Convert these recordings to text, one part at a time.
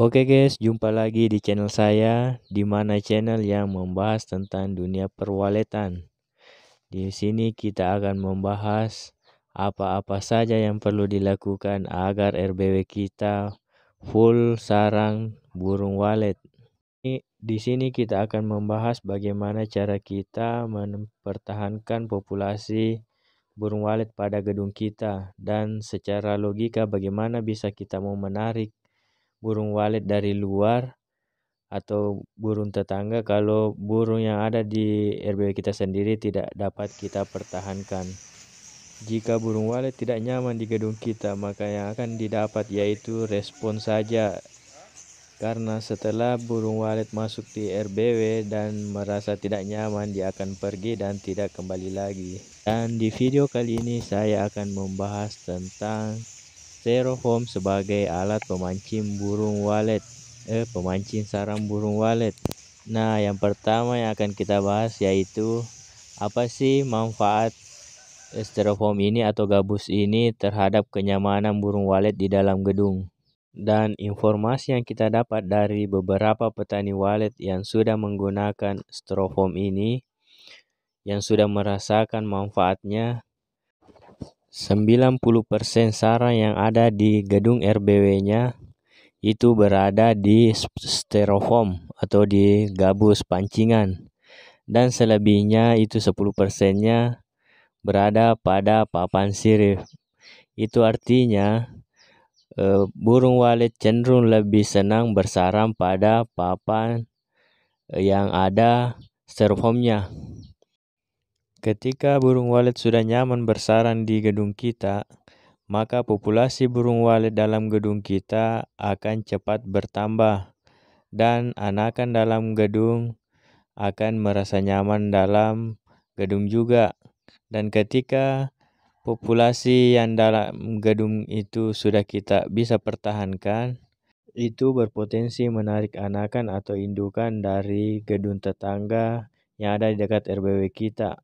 Oke guys, jumpa lagi di channel saya, di mana channel yang membahas tentang dunia perwaletan. Di sini kita akan membahas apa-apa saja yang perlu dilakukan agar RBW kita full sarang burung walet. Di sini kita akan membahas bagaimana cara kita mempertahankan populasi burung walet pada gedung kita dan secara logika bagaimana bisa kita mau menarik burung walet dari luar atau burung tetangga kalau burung yang ada di RBW kita sendiri tidak dapat kita pertahankan. Jika burung walet tidak nyaman di gedung kita, maka yang akan didapat yaitu respon saja. Karena setelah burung walet masuk di RBW dan merasa tidak nyaman, dia akan pergi dan tidak kembali lagi. Dan di video kali ini saya akan membahas tentang styrofoam sebagai alat pemancing burung walet eh pemancing sarang burung walet nah yang pertama yang akan kita bahas yaitu apa sih manfaat styrofoam ini atau gabus ini terhadap kenyamanan burung walet di dalam gedung dan informasi yang kita dapat dari beberapa petani walet yang sudah menggunakan styrofoam ini yang sudah merasakan manfaatnya 90% sarang yang ada di gedung RBW-nya itu berada di styrofoam atau di gabus pancingan dan selebihnya itu 10% nya berada pada papan sirif. itu artinya eh, burung walet cenderung lebih senang bersarang pada papan eh, yang ada styrofoamnya Ketika burung walet sudah nyaman bersarang di gedung kita, maka populasi burung walet dalam gedung kita akan cepat bertambah dan anakan dalam gedung akan merasa nyaman dalam gedung juga. Dan ketika populasi yang dalam gedung itu sudah kita bisa pertahankan, itu berpotensi menarik anakan atau indukan dari gedung tetangga yang ada di dekat RBW kita.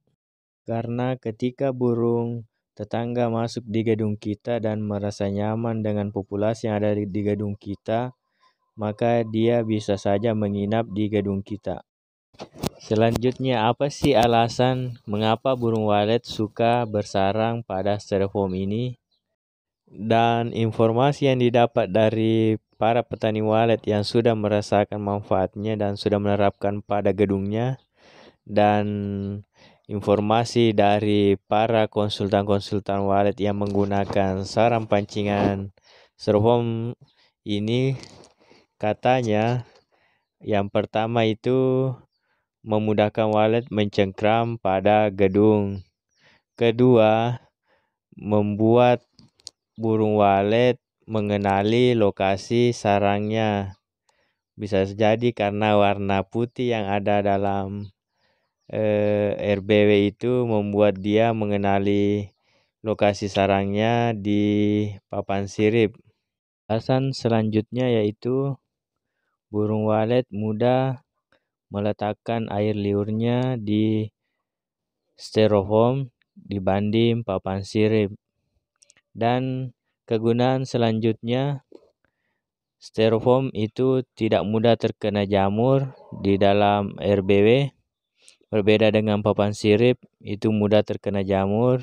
Karena ketika burung tetangga masuk di gedung kita dan merasa nyaman dengan populasi yang ada di gedung kita, maka dia bisa saja menginap di gedung kita. Selanjutnya, apa sih alasan mengapa burung walet suka bersarang pada styrofoam ini? Dan informasi yang didapat dari para petani walet yang sudah merasakan manfaatnya dan sudah menerapkan pada gedungnya dan informasi dari para konsultan-konsultan walet yang menggunakan sarang pancingan serhom ini katanya yang pertama itu memudahkan walet mencengkram pada gedung. Kedua, membuat burung walet mengenali lokasi sarangnya. Bisa jadi karena warna putih yang ada dalam eh, RBW itu membuat dia mengenali lokasi sarangnya di papan sirip. Alasan selanjutnya yaitu burung walet mudah meletakkan air liurnya di styrofoam dibanding papan sirip. Dan kegunaan selanjutnya styrofoam itu tidak mudah terkena jamur di dalam RBW Berbeda dengan papan sirip, itu mudah terkena jamur.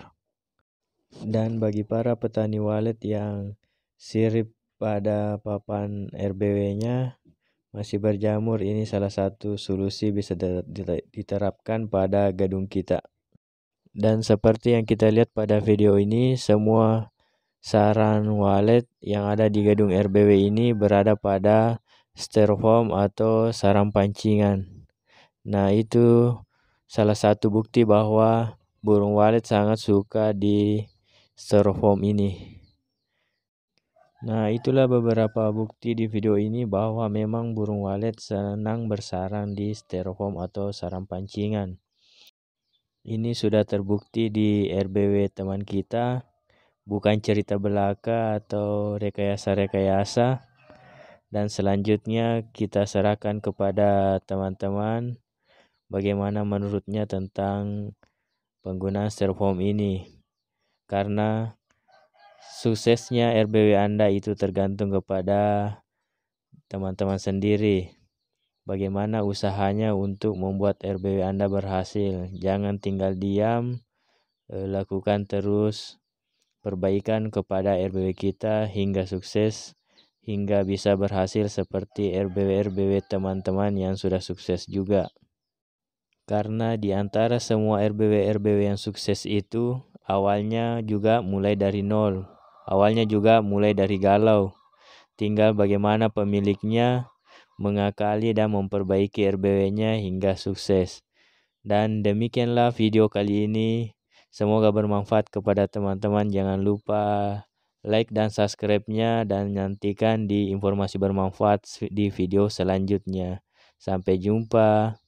Dan bagi para petani walet yang sirip pada papan RBW-nya masih berjamur, ini salah satu solusi bisa diterapkan pada gedung kita. Dan seperti yang kita lihat pada video ini, semua saran walet yang ada di gedung RBW ini berada pada styrofoam atau sarang pancingan. Nah, itu Salah satu bukti bahwa burung walet sangat suka di styrofoam ini. Nah, itulah beberapa bukti di video ini bahwa memang burung walet senang bersarang di styrofoam atau sarang pancingan. Ini sudah terbukti di RBW teman kita, bukan cerita belaka atau rekayasa-rekayasa. Dan selanjutnya kita serahkan kepada teman-teman bagaimana menurutnya tentang penggunaan styrofoam ini. Karena suksesnya RBW Anda itu tergantung kepada teman-teman sendiri. Bagaimana usahanya untuk membuat RBW Anda berhasil. Jangan tinggal diam, eh, lakukan terus perbaikan kepada RBW kita hingga sukses hingga bisa berhasil seperti RBW-RBW teman-teman yang sudah sukses juga. Karena di antara semua RBW-RBW yang sukses itu, awalnya juga mulai dari nol. Awalnya juga mulai dari galau. Tinggal bagaimana pemiliknya mengakali dan memperbaiki RBW-nya hingga sukses. Dan demikianlah video kali ini. Semoga bermanfaat kepada teman-teman. Jangan lupa like dan subscribe-nya dan nantikan di informasi bermanfaat di video selanjutnya. Sampai jumpa.